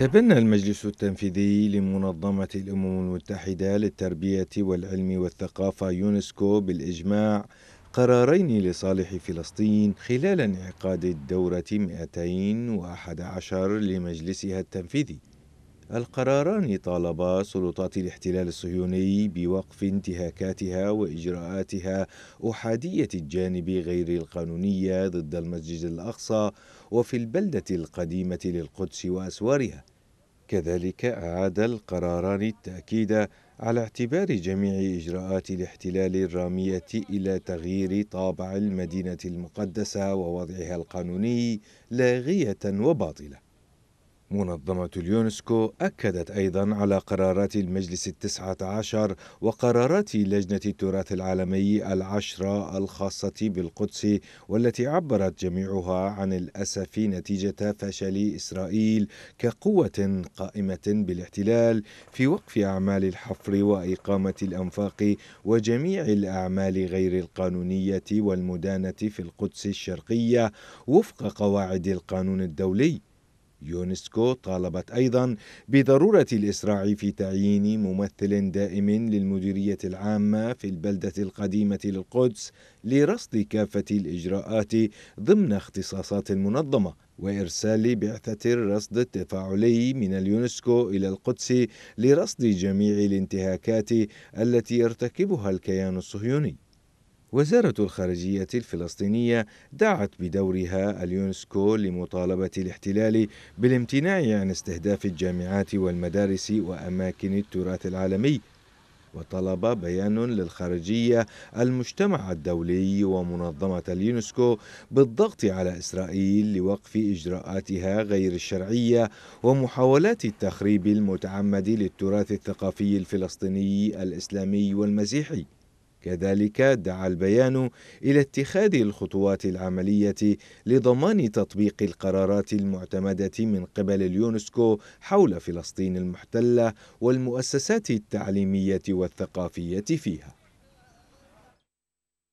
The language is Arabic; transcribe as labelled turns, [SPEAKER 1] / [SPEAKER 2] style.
[SPEAKER 1] تبنى المجلس التنفيذي لمنظمة الأمم المتحدة للتربية والعلم والثقافة يونسكو بالإجماع قرارين لصالح فلسطين خلال انعقاد الدورة 211 لمجلسها التنفيذي القراران طالبا سلطات الاحتلال الصهيوني بوقف انتهاكاتها واجراءاتها احاديه الجانب غير القانونيه ضد المسجد الاقصى وفي البلده القديمه للقدس واسوارها كذلك أعاد القراران التأكيد على اعتبار جميع إجراءات الاحتلال الرامية إلى تغيير طابع المدينة المقدسة ووضعها القانوني لاغية وباطلة منظمة اليونسكو أكدت أيضا على قرارات المجلس التسعة عشر وقرارات لجنة التراث العالمي العشرة الخاصة بالقدس والتي عبرت جميعها عن الأسف نتيجة فشل إسرائيل كقوة قائمة بالاحتلال في وقف أعمال الحفر وإقامة الأنفاق وجميع الأعمال غير القانونية والمدانة في القدس الشرقية وفق قواعد القانون الدولي يونسكو طالبت أيضا بضرورة الإسراع في تعيين ممثل دائم للمديرية العامة في البلدة القديمة للقدس لرصد كافة الإجراءات ضمن اختصاصات المنظمة وإرسال بعثة الرصد التفاعلي من اليونسكو إلى القدس لرصد جميع الانتهاكات التي يرتكبها الكيان الصهيوني وزارة الخارجية الفلسطينية دعت بدورها اليونسكو لمطالبة الاحتلال بالامتناع عن استهداف الجامعات والمدارس وأماكن التراث العالمي وطلب بيان للخارجية المجتمع الدولي ومنظمة اليونسكو بالضغط على إسرائيل لوقف إجراءاتها غير الشرعية ومحاولات التخريب المتعمد للتراث الثقافي الفلسطيني الإسلامي والمسيحي كذلك دعا البيان إلى اتخاذ الخطوات العملية لضمان تطبيق القرارات المعتمدة من قبل اليونسكو حول فلسطين المحتلة والمؤسسات التعليمية والثقافية فيها